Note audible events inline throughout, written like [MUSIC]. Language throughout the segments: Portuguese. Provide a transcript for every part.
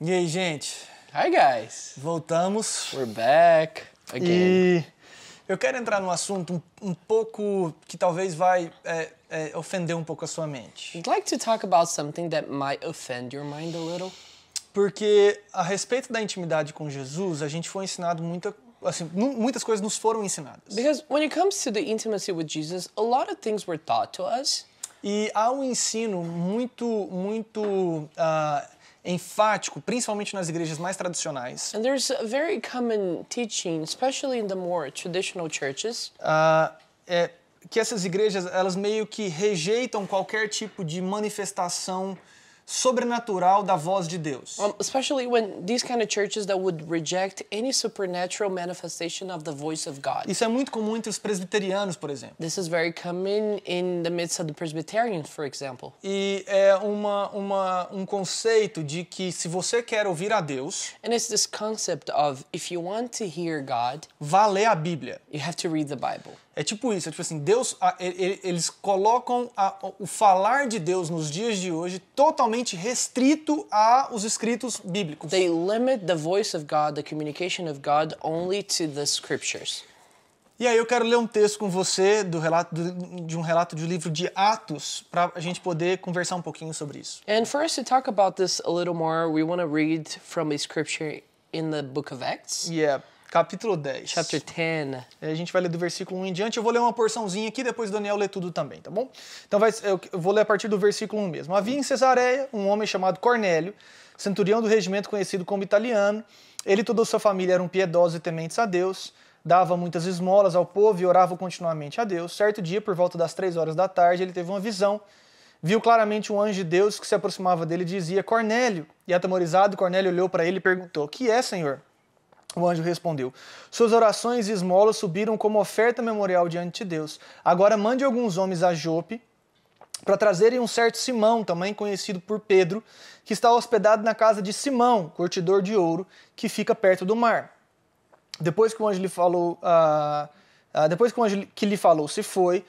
E aí, gente? Hi, guys. Voltamos. We're back again. E eu quero entrar num assunto um, um pouco que talvez vai é, é, ofender um pouco a sua mente. I'd like to talk about something that might offend your mind a little. Porque a respeito da intimidade com Jesus, a gente foi ensinado muita assim, muitas coisas nos foram ensinadas. Because when it comes to the intimacy with Jesus, a lot of things were taught to us. E há um ensino muito muito uh, enfático, principalmente nas igrejas mais tradicionais. And there's a very common teaching, especially in the more traditional churches. Uh, é, que essas igrejas elas meio que rejeitam qualquer tipo de manifestação sobrenatural da voz de Deus. Um, especially when these kind of churches that would reject any supernatural manifestation of the voice of God. Isso é muito comum entre os presbiterianos, por exemplo. This is very common in the midst of the Presbyterians, for example. E é uma, uma um conceito de que se você quer ouvir a Deus, And it's this concept of if you want to hear God, vá ler a Bíblia. You have to read the Bible. É tipo isso, é tipo assim, Deus, eles colocam o falar de Deus nos dias de hoje totalmente restrito aos escritos bíblicos. They limit the voice of God, the communication of God only to the scriptures. E aí eu quero ler um texto com você do relato do, de um relato do livro de Atos para a gente poder conversar um pouquinho sobre isso. And first to talk about this a little more, we want to read from a scripture in the book of Acts. Yeah capítulo 10. Chapter 10. A gente vai ler do versículo 1 em diante. Eu vou ler uma porçãozinha aqui, depois Daniel lê tudo também, tá bom? Então vai, eu vou ler a partir do versículo 1 mesmo. Havia em Cesareia um homem chamado Cornélio, centurião do regimento conhecido como italiano. Ele e toda a sua família eram piedosos e tementes a Deus. Dava muitas esmolas ao povo e orava continuamente a Deus. Certo dia, por volta das três horas da tarde, ele teve uma visão viu claramente um anjo de Deus que se aproximava dele e dizia: Cornélio. E atemorizado, Cornélio olhou para ele e perguntou: Que é, Senhor? O anjo respondeu: Suas orações e esmolas subiram como oferta memorial diante de Deus. Agora mande alguns homens a Jope para trazerem um certo Simão, também conhecido por Pedro, que está hospedado na casa de Simão, curtidor de ouro, que fica perto do mar. Depois que o anjo lhe falou, ah, ah, depois que o anjo que lhe falou se foi,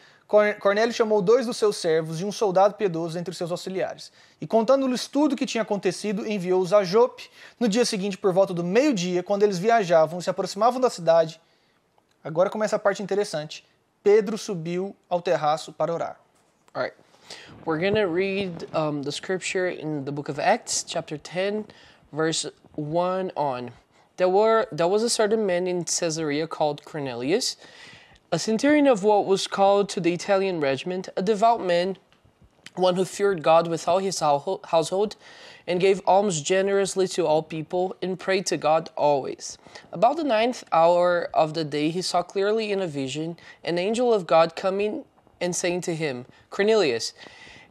Cornélio chamou dois dos seus servos e um soldado piedoso entre os seus auxiliares. E contando-lhes tudo o que tinha acontecido, enviou-os a Jope. No dia seguinte, por volta do meio-dia, quando eles viajavam e se aproximavam da cidade, agora começa a parte interessante. Pedro subiu ao terraço para orar. All right. We're going to read um, the scripture in the book of Acts, chapter 10, verse 1 on. There, were, there was a certain man in Caesarea called Cornelius. A centurion of what was called to the Italian regiment, a devout man, one who feared God with all his household, and gave alms generously to all people, and prayed to God always. About the ninth hour of the day, he saw clearly in a vision an angel of God coming and saying to him, Cornelius.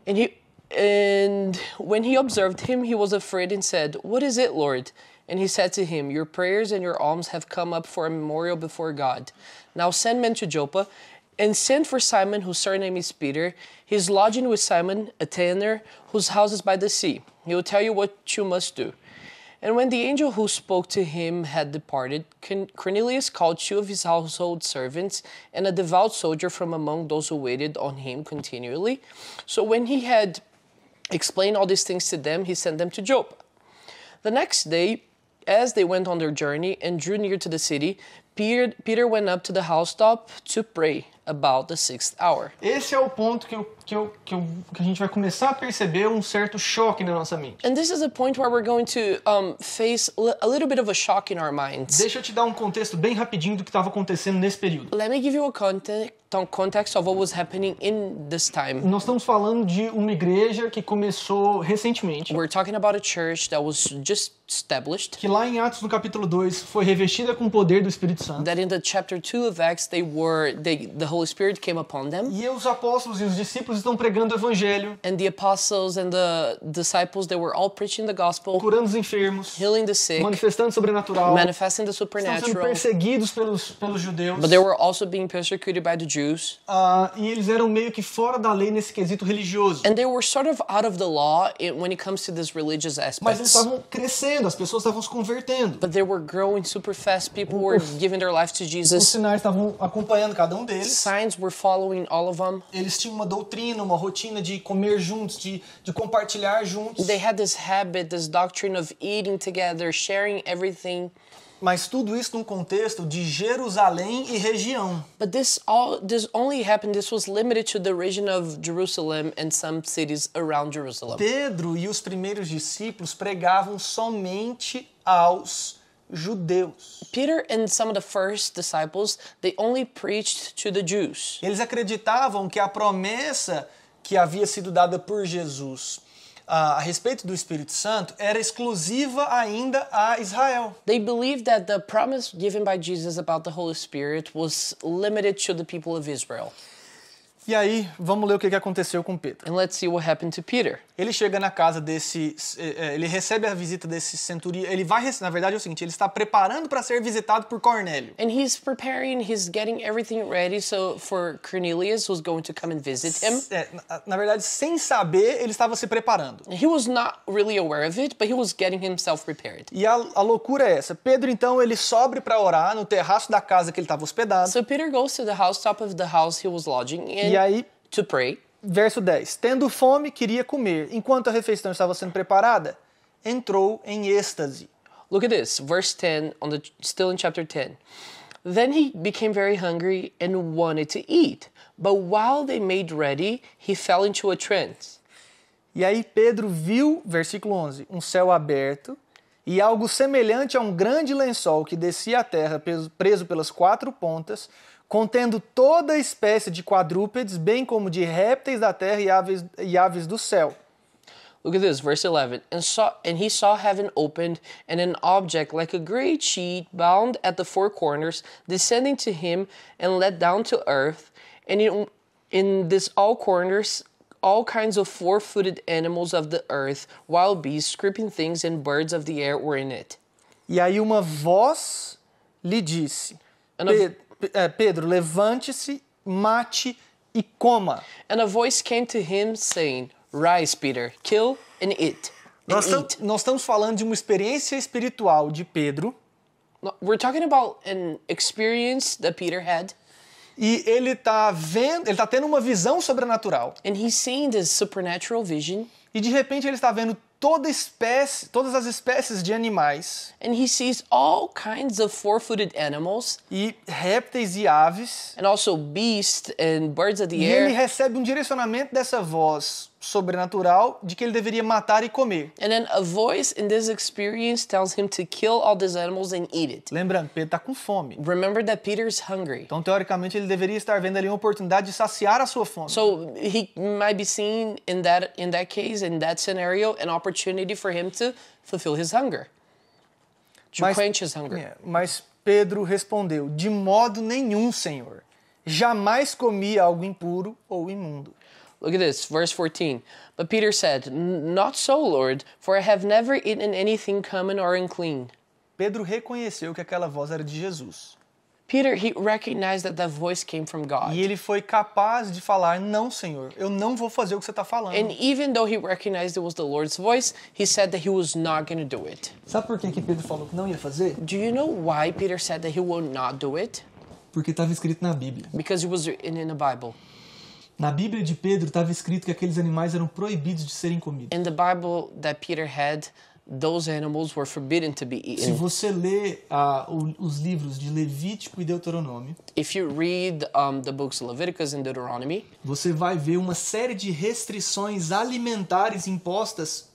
And he and when he observed him, he was afraid and said, What is it, Lord? And he said to him, Your prayers and your alms have come up for a memorial before God. Now send men to Joppa and send for Simon, whose surname is Peter. He is lodging with Simon, a tanner, whose house is by the sea. He will tell you what you must do. And when the angel who spoke to him had departed, Cornelius called two of his household servants and a devout soldier from among those who waited on him continually. So when he had explained all these things to them, he sent them to Joppa. The next day, As they went on their journey and drew near to the city, Peter, Peter went up to the housetop to pray about the sixth hour. Esse é o ponto que, eu, que, eu, que, eu, que a gente vai começar a perceber um certo choque na nossa mente. And this is a point where we're going to um, face a little bit of a shock in our minds. Deixa eu te dar um contexto bem rapidinho do que estava acontecendo nesse período. Let me give you a context então, context of what was happening in this time. Nós estamos falando de uma igreja que começou recentemente. We're talking about a church that was just established. Que lá em Atos no capítulo 2 foi revestida com o poder do Espírito Santo. That in the chapter 2 of Acts they were they, the Holy Spirit came upon them. E os apóstolos e os discípulos estão pregando o evangelho. And the apostles and the disciples they were all preaching the gospel. Curando os enfermos. Healing the sick. Manifestando sobrenatural. Manifesting the supernatural. Estão sendo perseguidos pelos pelos judeus. But they were also being persecuted by the Jews. Jews. Uh, e eles eram meio que fora da lei nesse quesito religioso. And they were sort of out of the law when it comes to this religious aspects. Mas eles estavam crescendo, as pessoas estavam se convertendo. But they were growing super fast. People were giving their life to Jesus. Os sinais estavam acompanhando cada um deles. Signs were following all of them. Eles tinham uma doutrina, uma rotina de comer juntos, de, de compartilhar juntos. They had this habit, this doctrine of eating together, sharing everything. Mas tudo isso num contexto de Jerusalém e região. But this all this only happened this was limited to the region of Jerusalem and some cities around Jerusalem. Pedro e os primeiros discípulos pregavam somente aos judeus. Peter and some of the first disciples, they only preached to the Jews. Eles acreditavam que a promessa que havia sido dada por Jesus a respeito do Espírito Santo era exclusiva ainda a Israel. They believed that the promise given by Jesus about the Holy Spirit was limited to the people of Israel. E aí, vamos ler o que aconteceu com Pedro. And let's see what happened to Peter. Ele chega na casa desse, eh, eh, ele recebe a visita desse centurião. Ele vai, na verdade é o seguinte, ele está preparando para ser visitado por Cornélio. está preparando, ele está getting everything ready so for Cornelius who's going to come and visit him. É, na, verdade, sem saber, ele estava se preparando. He was not really aware of it, but he was getting himself prepared. E a, a loucura é essa. Pedro então ele sobe para orar no terraço da casa que ele estava hospedado. So Peter goes to the housetop of the house he was lodging in aí, to pray. verso 10. Tendo fome, queria comer. Enquanto a refeição estava sendo preparada, entrou em êxtase. Look at this, verse 10, on the, still in chapter 10. Then he became very hungry and wanted to eat. But while they made ready, he fell into a trance. E aí Pedro viu, versículo 11, um céu aberto e algo semelhante a um grande lençol que descia à terra preso pelas quatro pontas, contendo toda espécie de quadrúpedes, bem como de répteis da terra e aves, e aves do céu. Look at this, verse 11. And, saw, and he saw heaven opened, and an object like a great sheet bound at the four corners, descending to him and let down to earth. And in, in this all corners, all kinds of four footed animals of the earth, wild beasts, creeping things, and birds of the air were in it. E aí uma voz lhe disse: é, Pedro, levante-se, mate e coma. And a voice came to him saying, Rise, Peter, kill and eat. nós, tam, eat. nós estamos falando de uma experiência espiritual de Pedro. We're talking about an experience that Peter had. E ele está vendo, ele tá tendo uma visão sobrenatural. And he's seeing this supernatural vision. E de repente ele está vendo toda espécie, todas as espécies de animais. And he sees all kinds of four-footed animals. E répteis e aves. And also beasts and birds of the air. E ele recebe um direcionamento dessa voz sobrenatural de que ele deveria matar e comer. And then a voice in this experience tells him to kill all these animals and eat it. Lembrando, Pedro está com fome. Remember that Peter's hungry. Então teoricamente ele deveria estar vendo ali uma oportunidade de saciar a sua fome. So he might be seeing in that in that case in that scenario an opportunity for him to fulfill his hunger. To mas, quench his hunger. Yeah, é, mas Pedro respondeu: De modo nenhum, Senhor. Jamais comi algo impuro ou imundo. Look at this, verse 14. But Peter said, Not so, Lord, for I have never eaten anything common or unclean. Pedro reconheceu que aquela voz era de Jesus. Peter, he recognized that that voice came from God. E ele foi capaz de falar, não, Senhor, eu não vou fazer o que você está falando. And even though he recognized it was the Lord's voice, he said that he was not going to do it. Sabe por que, que Pedro falou que não ia fazer? Do you know why Peter said that he will not do it? Porque estava escrito na Bíblia. Because it was in the Bible. Na Bíblia de Pedro estava escrito que aqueles animais eram proibidos de serem comidos. In the Bible that Peter had, those animals were forbidden to be eaten. Se você lê uh, os livros de Levítico e Deuteronômio, if you read um, the books Leviticus and Deuteronomy, você vai ver uma série de restrições alimentares impostas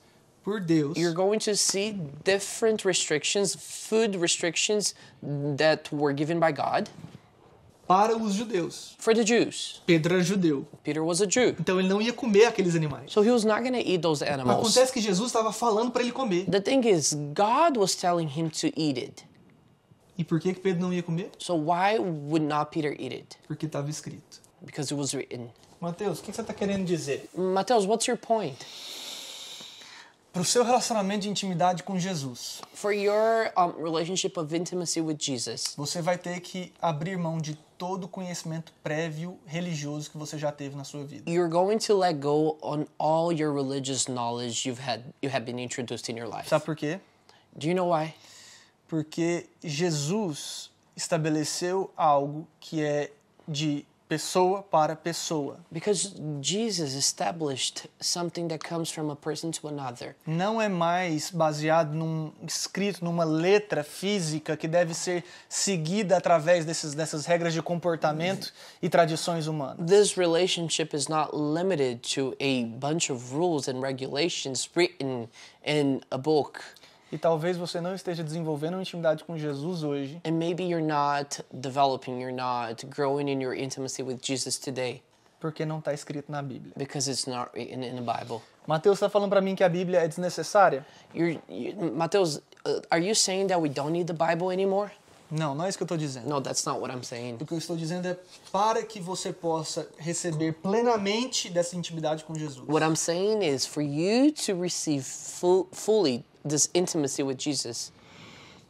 por Deus. You're going to see different restrictions, food restrictions that were given by God para os judeus. For the Jews. Pedro era judeu. Peter was a Jew. Então ele não ia comer aqueles animais. So he was not going to eat those animals. Acontece que Jesus estava falando para ele comer. The thing is, God was telling him to eat it. E por que que Pedro não ia comer? So why would not Peter eat it? Porque estava escrito. Because it was written. Mateus, o que você está querendo dizer? Mateus, what's your point? Para o seu relacionamento de intimidade com Jesus. For your um, relationship of intimacy with Jesus. Você vai ter que abrir mão de todo o conhecimento prévio religioso que você já teve na sua vida. You're going to let go on all your religious knowledge you've had you have been introduced in your life. Sabe por quê? Do you know why? Porque Jesus estabeleceu algo que é de pessoa para pessoa. Because Jesus established something that comes from a person to another. Não é mais baseado num escrito numa letra física que deve ser seguida através desses, dessas regras de comportamento e tradições humanas. This relationship is not limited to a bunch of rules and regulations written in a book. E talvez você não esteja desenvolvendo uma intimidade com Jesus hoje. And maybe you're not developing, you're not growing in your intimacy with Jesus today. Porque não está escrito na Bíblia. Because it's not written in the Bible. Mateus está falando para mim que a Bíblia é desnecessária? you, Mateus, uh, are you saying that we don't need the Bible anymore? Não, não é isso que eu estou dizendo. No, that's not what I'm saying. O que eu estou dizendo é para que você possa receber plenamente dessa intimidade com Jesus. What I'm saying is for you to receive full, fully this intimacy with Jesus.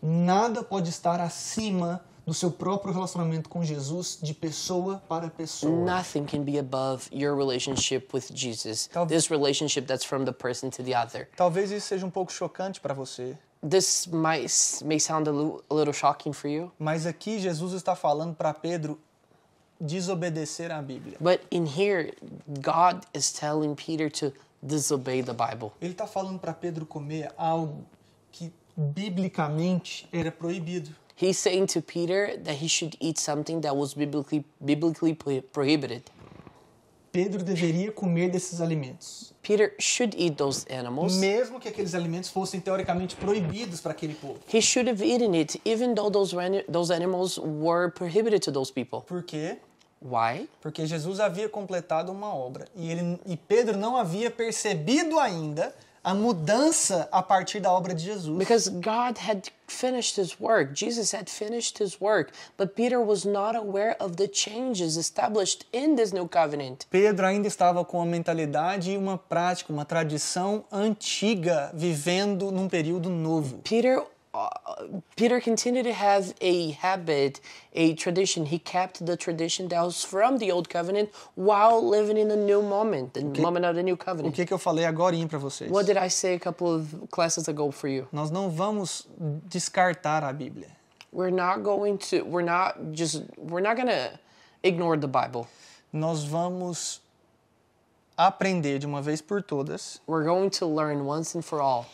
Nada pode estar acima do seu próprio relacionamento com Jesus de pessoa para pessoa. Nothing can be above your relationship with Jesus. Tal this relationship that's from the person to the other. Talvez isso seja um pouco chocante para você. This might, may sound a little shocking for you. Mas aqui Jesus está falando para Pedro desobedecer à Bíblia. But in here God is telling Peter to disobey the Bible. Ele está falando para Pedro comer algo que biblicamente era proibido. He's saying to Peter that he should eat something that was biblically, biblically prohibited. Pedro deveria comer desses alimentos. Peter should eat those animals. Mesmo que aqueles alimentos fossem teoricamente proibidos para aquele povo. He should have eaten it even though those those animals were prohibited to those people. Por quê? Why? Porque Jesus havia completado uma obra e, ele, e Pedro não havia percebido ainda a mudança a partir da obra de Jesus. Because God had finished his work, Jesus had finished his work, but Peter was not aware of the changes established in this new covenant. Pedro ainda estava com uma mentalidade e uma prática, uma tradição antiga, vivendo num período novo. Peter Peter continued to have a habit, a tradition. He kept the tradition that was from the Old Covenant while living in the new moment, the que, moment of the new covenant. O que, que eu falei agora para vocês? What did I say a couple of classes ago for you? Nós não vamos descartar a Bíblia. We're not going to we're not just we're not going to ignore the Bible. Nós vamos aprender de uma vez por todas. We're going to learn once and for all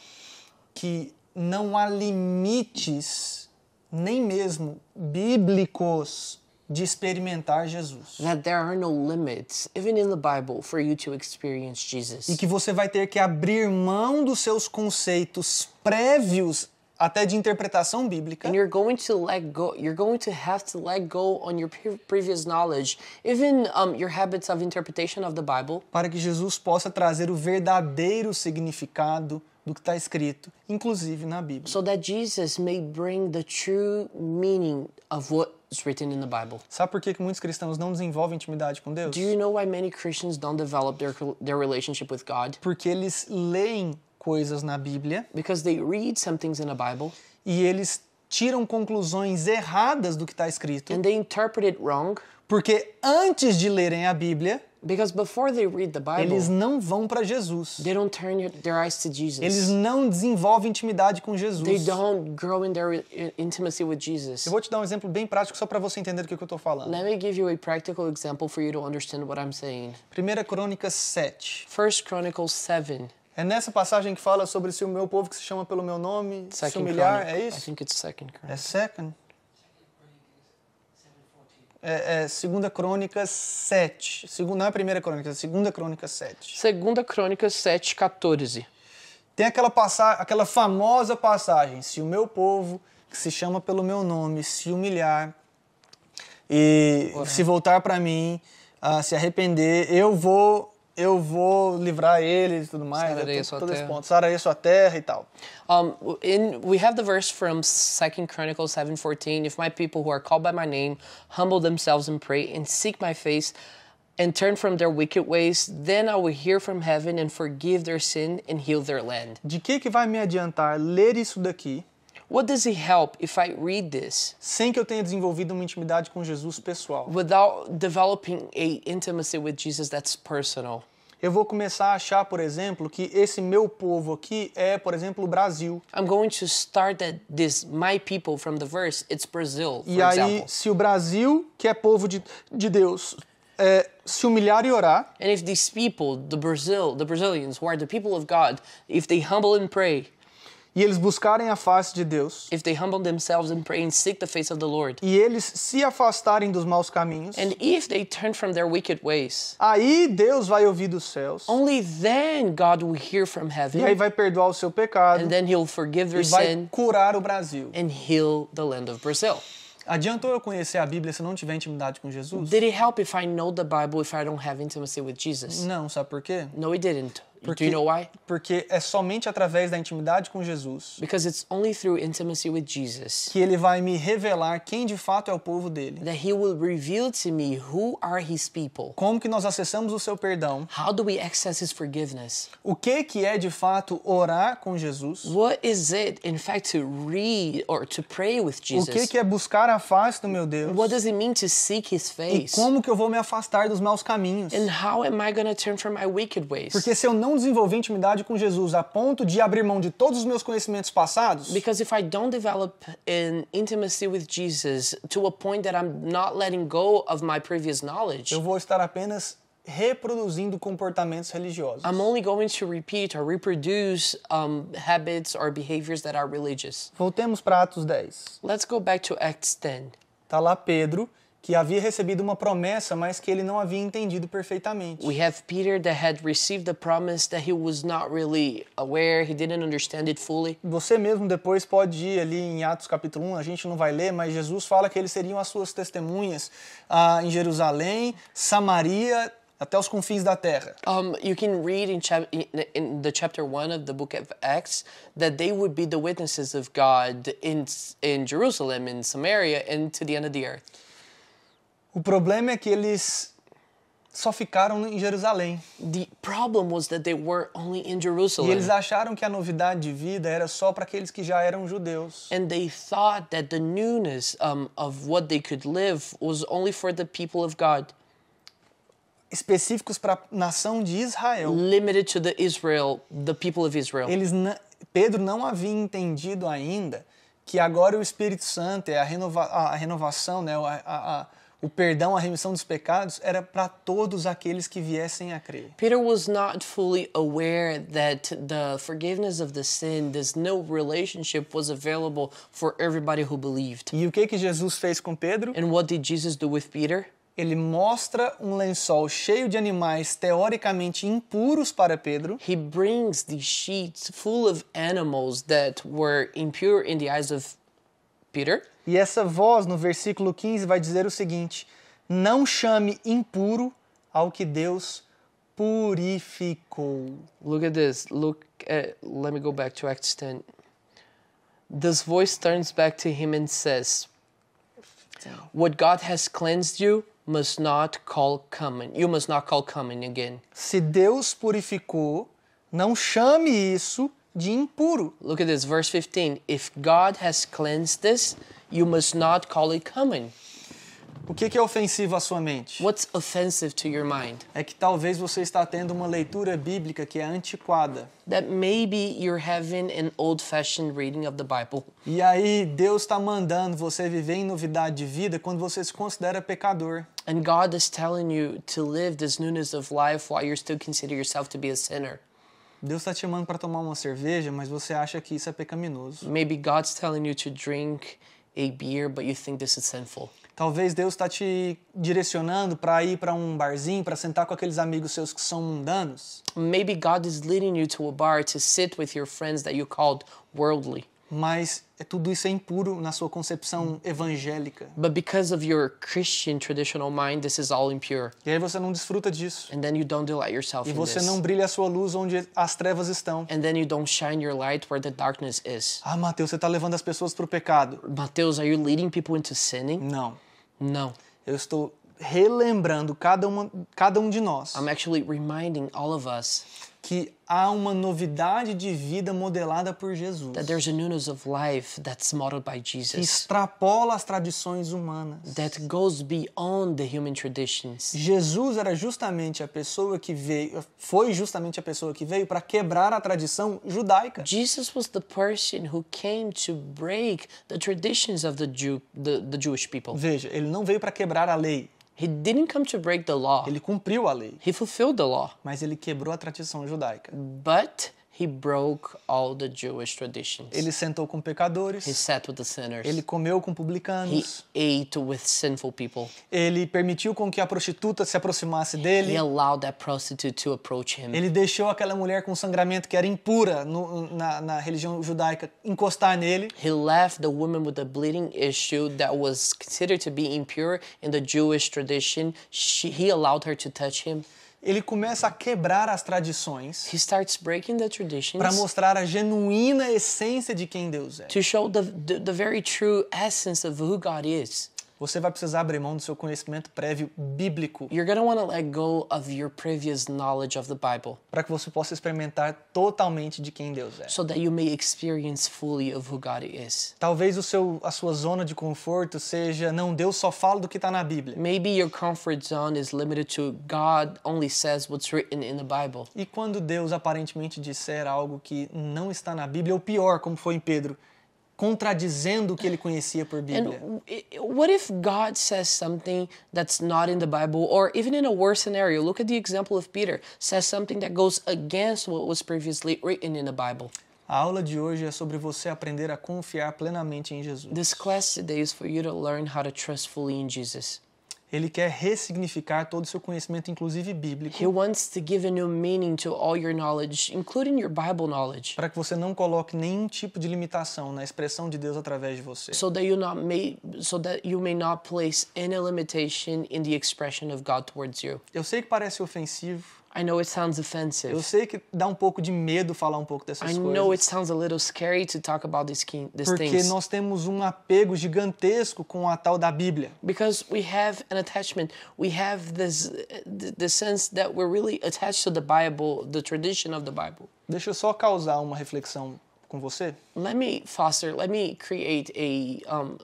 que não há limites, nem mesmo bíblicos, de experimentar Jesus. That there are no limits, even in the Bible, for you to experience Jesus. E que você vai ter que abrir mão dos seus conceitos prévios até de interpretação bíblica. And you're going to let go. You're going to have to let go on your previous knowledge, even um, your habits of interpretation of the Bible. Para que Jesus possa trazer o verdadeiro significado do que está escrito, inclusive na Bíblia. So that Jesus may bring the true meaning of what is written in the Bible. Sabe por que, que muitos cristãos não desenvolvem intimidade com Deus? Do you know why many Christians don't develop their, their relationship with God? Porque eles leem coisas na Bíblia. Because they read some things in the Bible. E eles tiram conclusões erradas do que está escrito. And they interpret it wrong porque antes de lerem a Bíblia, Because before they read the Bible, eles não vão para Jesus. They don't turn their eyes to Jesus. Eles não desenvolvem intimidade com Jesus. They don't grow in their intimacy with Jesus. Eu vou te dar um exemplo bem prático só para você entender o que eu estou falando. Let me give you a practical example for you to understand what I'm saying. Primeira Crônicas 7. First Chronicles 7. É nessa passagem que fala sobre se o meu povo que se chama pelo meu nome second se humilhar, Chronic. é isso? I think it's second Chronicles. É second? é, é, segunda Crônica 7. Segunda, não é a primeira crônica, é a segunda crônica 7. Segunda crônica 7, 14. Tem aquela, passagem, aquela famosa passagem: se o meu povo, que se chama pelo meu nome, se humilhar e Ora. se voltar para mim, uh, se arrepender, eu vou eu vou livrar eles e tudo mais. né? todos os pontos. Esse sua terra e tal. Um, in, we have the verse from 2 Chronicles 7:14, if my people who are called by my name humble themselves and pray and seek my face and turn from their wicked ways, then I will hear from heaven and forgive their sin and heal their land. De que que vai me adiantar ler isso daqui? What does it help if I read this? Sem que eu tenha desenvolvido uma intimidade com Jesus pessoal. Without developing a intimacy with Jesus that's personal. Eu vou começar a achar, por exemplo, que esse meu povo aqui é, por exemplo, o Brasil. I'm going to start that this my people from the verse, it's Brazil, for E aí, example. se o Brasil, que é povo de, de Deus, é, se humilhar e orar. And if these people, the Brazil, the Brazilians who are the people of God, if they humble and pray. e eles buscarem a face de Deus, if they humble themselves and pray and seek the face of the Lord, e eles se afastarem dos maus caminhos, and if they turn from their wicked ways, aí Deus vai ouvir dos céus. Only then God will hear from heaven. E aí vai perdoar o seu pecado. And then he'll forgive their e vai sin, curar o Brasil. And heal the land of Brazil. Adiantou eu conhecer a Bíblia se não tiver intimidade com Jesus? Did it help if I know the Bible if I don't have intimacy with Jesus? Não, sabe por quê? No, it didn't. Porque, Do you know why? Porque é somente através da intimidade com Jesus. Because it's only through intimacy with Jesus. Que ele vai me revelar quem de fato é o povo dele. That he will reveal to me who are his people. Como que nós acessamos o seu perdão? How do we access his forgiveness? O que que é de fato orar com Jesus? What is it in fact to read or to pray with Jesus? O que que é buscar a face do meu Deus? What does it mean to seek his face? E como que eu vou me afastar dos maus caminhos? And how am I going to turn from my wicked ways? Porque se eu não não desenvolver intimidade com Jesus a ponto de abrir mão de todos os meus conhecimentos passados? Because if I don't develop an intimacy with Jesus to a point that I'm not letting go of my previous knowledge, eu vou estar apenas reproduzindo comportamentos religiosos. I'm only going to repeat or reproduce um, habits or behaviors that are religious. Voltemos para Atos 10. Let's go back to Acts 10. Tá lá Pedro que havia recebido uma promessa, mas que ele não havia entendido perfeitamente. We have Peter that had received promise that he was not really aware, he didn't understand it fully. Você mesmo depois pode ir ali em Atos capítulo 1, a gente não vai ler, mas Jesus fala que eles seriam as suas testemunhas uh, em Jerusalém, Samaria, até os confins da terra. Um, you can read in, chap in the chapter 1 of the book of Acts that they would be the witnesses of God in in Jerusalem, in Samaria and to the end of the earth. O problema é que eles só ficaram em Jerusalém. The problem was that they were only in Jerusalem. E eles acharam que a novidade de vida era só para aqueles que já eram judeus. And they thought that the newness um, of what they could live was only for the people of God. Específicos para a nação de Israel. Limited to the Israel, the people of Israel. Eles Pedro não havia entendido ainda que agora o Espírito Santo é a, renova a renovação, né, a, a o perdão, a remissão dos pecados era para todos aqueles que viessem a crer. Peter was not fully aware that the forgiveness of the sin, this new relationship was available for everybody who believed. E o que que Jesus fez com Pedro? And what did Jesus do with Peter? Ele mostra um lençol cheio de animais teoricamente impuros para Pedro. He brings the sheets full of animals that were impure in the eyes of Peter. E essa voz no versículo 15 vai dizer o seguinte: Não chame impuro ao que Deus purificou. Look at this. Look at, eh, let me go back to Acts 10. This voice turns back to him and says, What God has cleansed you must not call common. You must not call common again. Se Deus purificou, não chame isso de impuro. Look at this, verse 15. If God has cleansed this, you must not call it common. O que, é ofensivo à sua mente? What's offensive to your mind? É que talvez você está tendo uma leitura bíblica que é antiquada. That maybe you're having an old-fashioned reading of the Bible. E aí Deus está mandando você viver em novidade de vida quando você se considera pecador. And God is telling you to live this newness of life while you still consider yourself to be a sinner. Deus está te chamando para tomar uma cerveja, mas você acha que isso é pecaminoso. Maybe God's telling you to drink a beer, but you think this is sinful. Talvez Deus está te direcionando para ir para um barzinho, para sentar com aqueles amigos seus que são mundanos. Maybe God is leading you to a bar to sit with your friends that you called worldly mas é tudo isso é impuro na sua concepção evangélica. But because of your Christian traditional mind, this is all impure. E aí você não desfruta disso. And then you don't delight yourself E você in this. não brilha a sua luz onde as trevas estão. And then you don't shine your light where the darkness is. Ah, Mateus, você está levando as pessoas para o pecado. Mateus, are you leading people into sinning? Não. Não. Eu estou relembrando cada, uma, cada um de nós. I'm actually reminding all of us que há uma novidade de vida modelada por Jesus. That there's a newness of life that's modeled by Jesus. Que extrapola as tradições humanas. That goes beyond the human traditions. Jesus era justamente a pessoa que veio, foi justamente a pessoa que veio para quebrar a tradição judaica. Jesus was the person who came to break the traditions of the Jew, the, the Jewish people. Veja, ele não veio para quebrar a lei. He didn't come to break the law. Ele cumpriu a lei. He fulfilled the law. Mas ele quebrou a tradição judaica. But He broke all the Jewish traditions. Ele sentou com pecadores. He sat with the sinners. Ele comeu com publicanos. He ate with sinful people. Ele permitiu com que a prostituta se aproximasse dele. He allowed that prostitute to approach him. Ele deixou aquela mulher com sangramento que era impura no, na, na, religião judaica encostar nele. He left the woman with a bleeding issue that was considered to be impure in the Jewish tradition. She, he allowed her to touch him ele começa a quebrar as tradições. He starts breaking the traditions. Para mostrar a genuína essência de quem Deus é. To show the, the, the very true essence of who God is você vai precisar abrir mão do seu conhecimento prévio bíblico. You're going to want to let go of your previous knowledge of the Bible. Para que você possa experimentar totalmente de quem Deus é. So that you may experience fully of who God is. Talvez o seu a sua zona de conforto seja não Deus só fala do que está na Bíblia. Maybe your comfort zone is limited to God only says what's written in the Bible. E quando Deus aparentemente disser algo que não está na Bíblia, ou pior, como foi em Pedro, contradizendo o que ele conhecia por Bíblia. And what if God says something that's not in the Bible or even in a worse scenario, look at the example of Peter, says something that goes against what was previously written in the Bible. A aula de hoje é sobre você aprender a confiar plenamente em Jesus. This class today is for you to learn how to trust fully in Jesus. Ele quer ressignificar todo o seu conhecimento, inclusive bíblico. He wants to give a new meaning to all your knowledge, including your Bible knowledge. Para que você não coloque nenhum tipo de limitação na expressão de Deus através de você. So that you not may so that you may not place any limitation in the expression of God towards you. Eu sei que parece ofensivo I know it sounds offensive. Eu sei que dá um pouco de medo falar um pouco dessas I coisas. I know it sounds a little scary to talk about these, these Porque things. Porque nós temos um apego gigantesco com a tal da Bíblia. Because we have an attachment. We have this the sense that we're really attached to the Bible, the tradition of the Bible. Deixa eu só causar uma reflexão com você. Let me foster, let me create a um,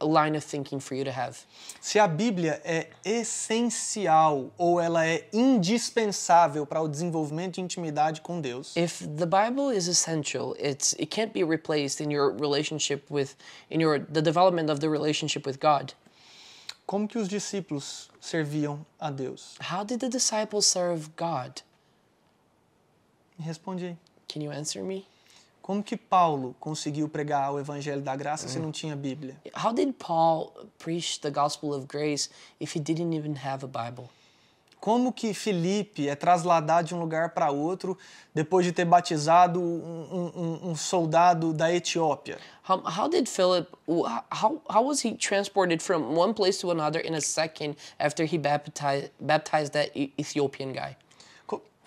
line of thinking for you to have. Se a Bíblia é essencial ou ela é indispensável para o desenvolvimento de intimidade com Deus. If the Bible is essential, it's it can't be replaced in your relationship with in your the development of the relationship with God. Como que os discípulos serviam a Deus? How did the disciples serve God? Me responde aí. Can you answer me? Como que Paulo conseguiu pregar o evangelho da graça se hum. não tinha Bíblia? How did Paul preach the gospel of grace if he didn't even have a Bible? Como que Felipe é trasladado de um lugar para outro depois de ter batizado um, um, um soldado da Etiópia? How, how, did Philip how, how was he transported from one place to another in a second after he baptized, baptized that Ethiopian guy?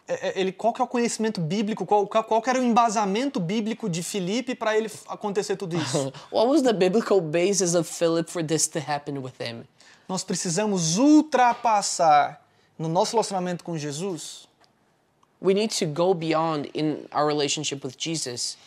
É, é, ele, qual que é o conhecimento bíblico, qual, qual que era o embasamento bíblico de Felipe para ele acontecer tudo isso? [LAUGHS] What was the biblical basis of Philip for this to happen with him? Nós precisamos ultrapassar no nosso relacionamento com Jesus. We need to go beyond in our relationship with Jesus.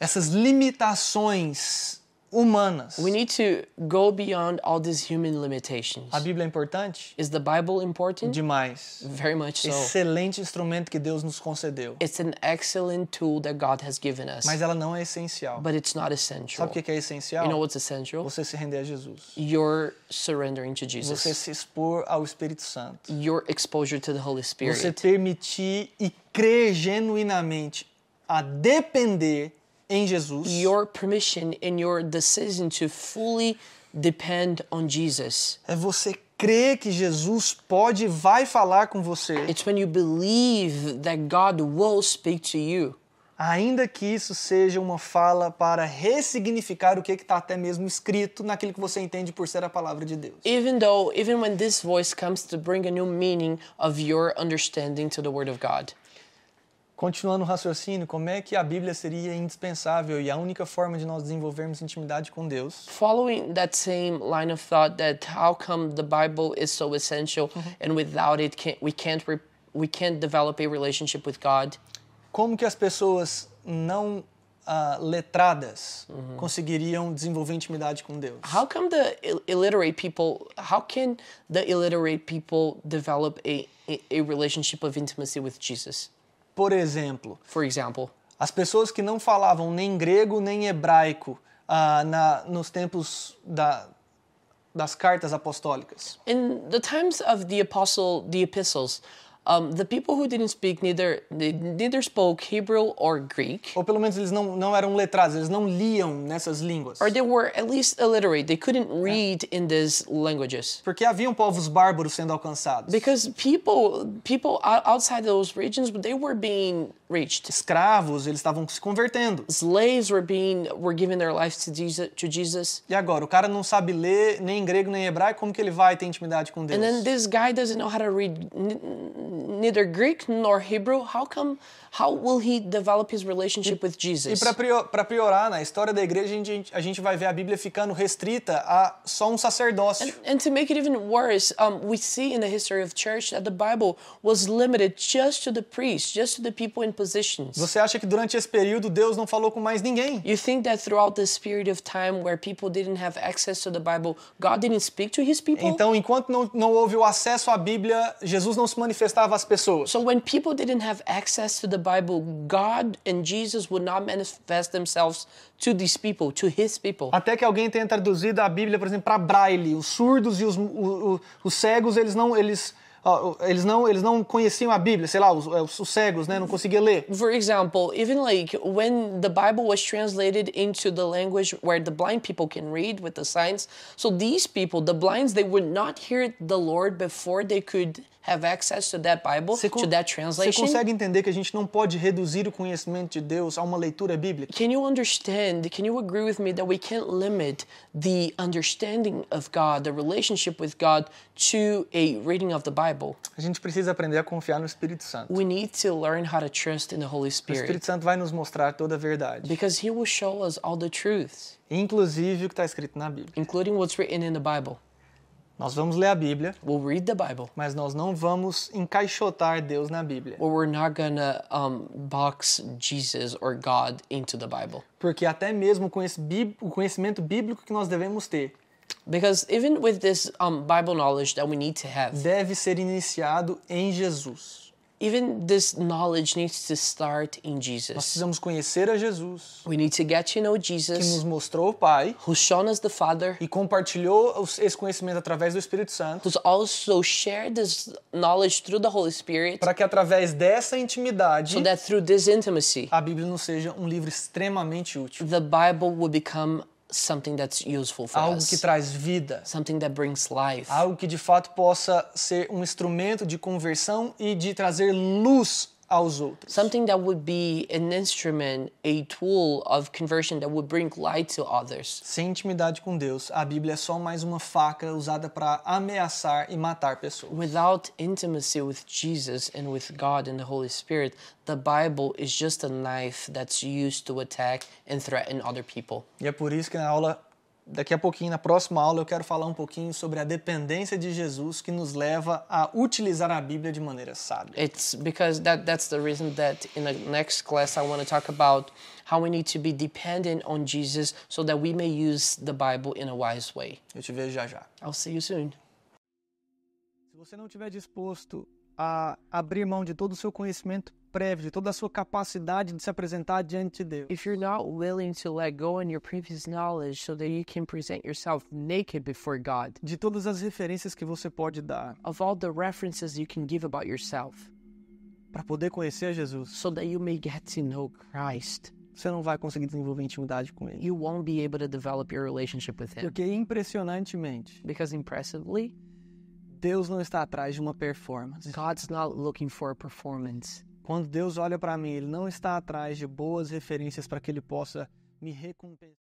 Essas limitações humanas. We need to go beyond all these human limitations. A Bíblia é importante? Is the Bible important? Demais. Very much so. Excelente instrumento que Deus nos concedeu. It's an excellent tool that God has given us. Mas ela não é essencial. But it's not essential. Sabe o que é essencial? You know what's essential? Você se render a Jesus. You're surrendering to Jesus. Você se expor ao Espírito Santo. Your exposure to the Holy Spirit. Você permitir e crer genuinamente a depender em Jesus. Your permission and your decision to fully depend on Jesus. É você crer que Jesus pode e vai falar com você. It's when you believe that God will speak to you. Ainda que isso seja uma fala para ressignificar o que está até mesmo escrito naquilo que você entende por ser a palavra de Deus. Even though, even when this voice comes to bring a new meaning of your understanding to the Word of God. Continuando o raciocínio, como é que a Bíblia seria indispensável e a única forma de nós desenvolvermos intimidade com Deus? Following that same line of thought that how come the Bible is so essential uhum. and without it can, we can't we can't develop a relationship with God? Como que as pessoas não uh, letradas uh uhum. -huh. conseguiriam desenvolver intimidade com Deus? How come the illiterate people how can the illiterate people develop a a relationship of intimacy with Jesus? Por exemplo, For example, as pessoas que não falavam nem grego nem hebraico uh, na, nos tempos da, das cartas apostólicas. in the times of the apostle the epistles, um, the people who didn't speak neither, neither spoke Hebrew or Greek. Ou pelo menos eles não, não eram letrados, eles não liam nessas línguas. Or they were at least illiterate, they couldn't read é. in these languages. Porque haviam povos bárbaros sendo alcançados. Because people people outside those regions they were being reached. Escravos, eles estavam se convertendo. Slaves were being were giving their lives to Jesus, to Jesus. E agora o cara não sabe ler nem grego nem hebraico, como que ele vai ter intimidade com Deus? And then this guy doesn't know how to read neither Greek nor Hebrew, how come how will he develop his relationship with Jesus? E para prior, piorar, na história da igreja a gente, a gente vai ver a Bíblia ficando restrita a só um sacerdócio. And, and to make it even worse, um, we see in the history of church that the Bible was limited just to the priests, just to the people in positions. Você acha que durante esse período Deus não falou com mais ninguém? You think that throughout this period of time where people didn't have access to the Bible, God didn't speak to his people? Então, enquanto não, não houve o acesso à Bíblia, Jesus não se manifestava às pessoas. So when people didn't have access to the Bible, God and Jesus would not manifest themselves to these people, to his people. Até que alguém tenha traduzido a Bíblia, por exemplo, para braille, os surdos e os, os cegos, eles não eles eles não eles não conheciam a Bíblia, sei lá, é, os, os cegos, né, não conseguia ler. For example, even like when the Bible was translated into the language where the blind people can read with the signs, so these people, the blinds, they would not hear the Lord before they could have access to that Bible, você to that translation. Você consegue entender que a gente não pode reduzir o conhecimento de Deus a uma leitura bíblica? Can you understand? Can you agree with me that we can't limit the understanding of God, the relationship with God to a reading of the Bible? Bible. A gente precisa aprender a confiar no Espírito Santo. We need to learn how to trust in the Holy Spirit. O Espírito Santo vai nos mostrar toda a verdade. Because he will show us all the truths. Inclusive o que está escrito na Bíblia. Including what's written in the Bible. Nós vamos ler a Bíblia. We'll read the Bible. Mas nós não vamos encaixotar Deus na Bíblia. Well, we're not gonna um, box Jesus or God into the Bible. Porque até mesmo com esse o conhecimento bíblico que nós devemos ter. Because even with this um, Bible knowledge that we need to have, deve ser iniciado em Jesus. Even this knowledge needs to start in Jesus. Nós precisamos conhecer a Jesus. We need to get to know Jesus. Que nos mostrou o Pai. Who shown us the Father. E compartilhou esse conhecimento através do Espírito Santo. who also shared this knowledge through the Holy Spirit. Para que através dessa intimidade, so that through this intimacy, a Bíblia não seja um livro extremamente útil. The Bible will become something that's useful for algo us. que traz vida, something that brings life, algo que de fato possa ser um instrumento de conversão e de trazer luz aos outros. Something that would be an instrument, a tool of conversion that would bring light to others. Sem intimidade com Deus, a Bíblia é só mais uma faca usada para ameaçar e matar pessoas. Without intimacy with Jesus and with God and the Holy Spirit, the Bible is just a knife that's used to attack and threaten other people. E é por isso que na aula Daqui a pouquinho, na próxima aula, eu quero falar um pouquinho sobre a dependência de Jesus que nos leva a utilizar a Bíblia de maneira sábia. It's because that that's the reason that in the next class I want to talk about how we need to be dependent on Jesus so that we may use the Bible in a wise way. Eu te vejo já já. I'll see you soon. Se você não estiver disposto a abrir mão de todo o seu conhecimento prévio, de toda a sua capacidade de se apresentar diante de Deus. If you're not willing to let go on your previous knowledge so that you can present yourself naked before God. De todas as referências que você pode dar. Of all the references you can give about yourself. Para poder conhecer Jesus. So that you may get to know Christ você não vai conseguir desenvolver intimidade com ele. You won't be able to develop your relationship with him. Porque impressionantemente, because impressively, Deus não está atrás de uma performance. God's not looking for a performance. Quando Deus olha para mim, Ele não está atrás de boas referências para que Ele possa me recompensar.